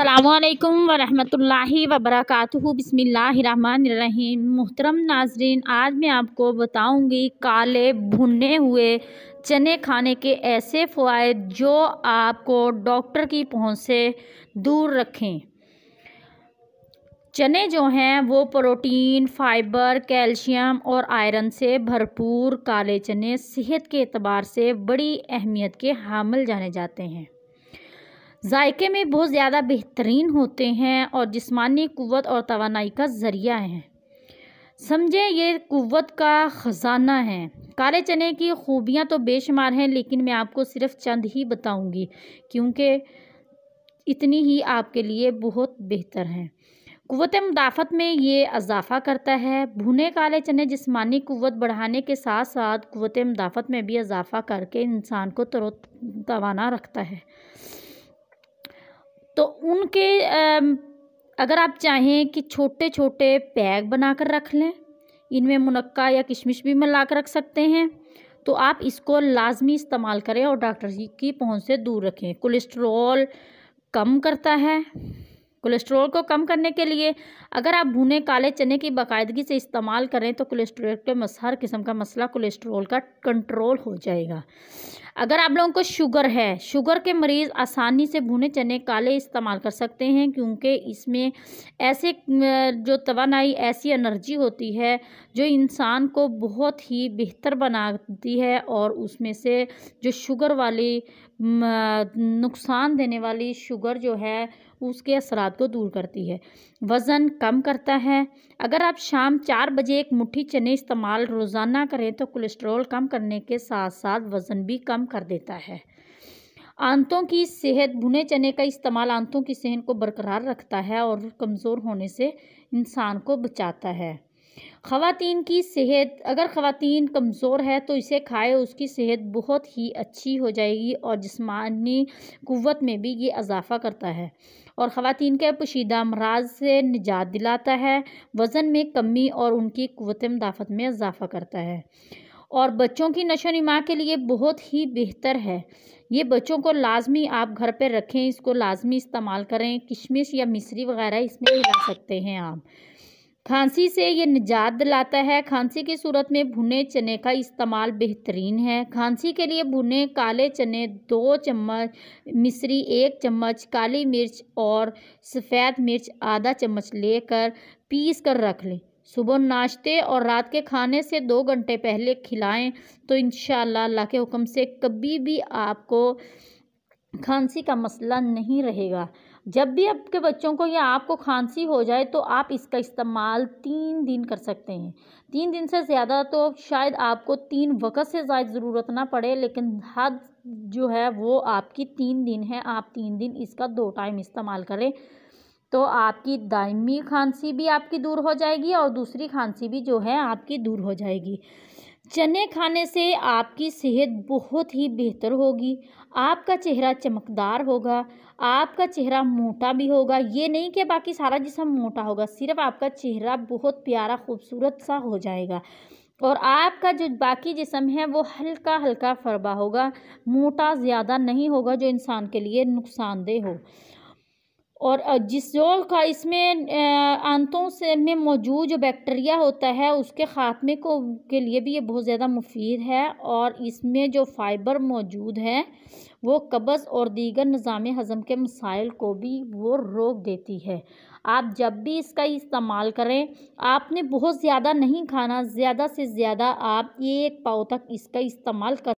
अल्लाम वरहमतुल्लाहि वबरकातुहु बिस्मिल्लाहिर्रहमानिर्रहीम मोहतरम नाजरीन आज मैं आपको बताऊंगी काले भुने हुए चने खाने के ऐसे फ़वाद जो आपको डॉक्टर की पहुंच से दूर रखें चने जो हैं वो प्रोटीन फाइबर कैल्शियम और आयरन से भरपूर काले चने सेहत के अतबार से बड़ी अहमियत के हामिल जाने जाते हैं जायके में बहुत ज़्यादा बेहतरीन होते हैं और जिसमानी क़वत और तोानाई का ज़रिया हैं समझें ये क़वत का ख़जाना है काले चने की खूबियाँ तो बेशुमार हैं लेकिन मैं आपको सिर्फ चंद ही बताऊँगी क्योंकि इतनी ही आपके लिए बहुत बेहतर हैं क़वत मुदाफ़त में ये इजाफ़ा करता है भुने काले चने जिसमानी क़वत बढ़ाने के साथ साथ क़वत मुदाफ़त में भी इजाफ़ा करके इंसान को तरो तवाना रखता है तो उनके अगर आप चाहें कि छोटे छोटे बना बनाकर रख लें इनमें मुनक्का या किशमिश भी मिला कर रख सकते हैं तो आप इसको लाजमी इस्तेमाल करें और डॉक्टर की पहुंच से दूर रखें कोलेस्ट्रॉल कम करता है कोलेस्ट्रॉल को कम करने के लिए अगर आप भुने काले चने की बाकायदगी से इस्तेमाल करें तो कोलेस्ट्रॉल के मस हर किस्म का मसला कोलेस्ट्रॉल का कंट्रोल हो जाएगा अगर आप लोगों को शुगर है शुगर के मरीज़ आसानी से भुने चने काले इस्तेमाल कर सकते हैं क्योंकि इसमें ऐसे जो तोानाई ऐसी एनर्जी होती है जो इंसान को बहुत ही बेहतर बनाती है और उसमें से जो शुगर वाली नुकसान देने वाली शुगर जो है उसके असरात को दूर करती है वज़न कम करता है अगर आप शाम चार बजे एक मुट्ठी चने इस्तेमाल रोज़ाना करें तो कोलेस्ट्रॉल कम करने के साथ साथ वज़न भी कम कर देता है आंतों की सेहत भुने चने का इस्तेमाल आंतों की सेहत को बरकरार रखता है और कमज़ोर होने से इंसान को बचाता है खातन की सेहत अगर ख़वान कमज़ोर है तो इसे खाए उसकी सेहत बहुत ही अच्छी हो जाएगी और जिसमानी क़वत में भी ये इजाफ़ा करता है और ख़वान के पोशीदा अमराज से निजात दिलाता है वज़न में कमी और उनकी क़वत मदाफ़त में इजाफ़ा करता है और बच्चों की नशो नमा के लिए बहुत ही बेहतर है ये बच्चों को लाजमी आप घर पर रखें इसको लाजमी इस्तेमाल करें किशमिश या मिश्री वगैरह इसमें ला सकते हैं आप खांसी से ये निजात दिलाता है खांसी की सूरत में भुने चने का इस्तेमाल बेहतरीन है खांसी के लिए भुने काले चने दो चम्मच मिश्री एक चम्मच काली मिर्च और सफ़ेद मिर्च आधा चम्मच लेकर पीस कर रख लें सुबह नाश्ते और रात के खाने से दो घंटे पहले खिलाएं तो इन अल्लाह के हुक्म से कभी भी आपको खांसी का मसला नहीं रहेगा जब भी आपके बच्चों को या आपको खांसी हो जाए तो आप इसका इस्तेमाल तीन दिन कर सकते हैं तीन दिन से ज़्यादा तो शायद आपको तीन वक़्त से ज़्यादा ज़रूरत ना पड़े लेकिन हद जो है वो आपकी तीन दिन है आप तीन दिन इसका दो टाइम इस्तेमाल करें तो आपकी दायमी खांसी भी आपकी दूर हो जाएगी और दूसरी खांसी भी जो है आपकी दूर हो जाएगी चने खाने से आपकी सेहत बहुत ही बेहतर होगी आपका चेहरा चमकदार होगा आपका चेहरा मोटा भी होगा ये नहीं कि बाकी सारा जिसम मोटा होगा सिर्फ आपका चेहरा बहुत प्यारा खूबसूरत सा हो जाएगा और आपका जो बाकी जिसम है वो हल्का हल्का फरबा होगा मोटा ज़्यादा नहीं होगा जो इंसान के लिए नुकसानदेह हो और जिस जोल का इसमें आंतों से में मौजूद जो बैक्टीरिया होता है उसके ख़ात्मे को के लिए भी ये बहुत ज़्यादा मुफीद है और इसमें जो फ़ाइबर मौजूद है वो कब्ज़ और दीगर निज़ाम हज़म के मसाइल को भी वो रोक देती है आप जब भी इसका इस्तेमाल करें आपने बहुत ज़्यादा नहीं खाना ज़्यादा से ज़्यादा आप एक पाव तक इसका इस्तेमाल कर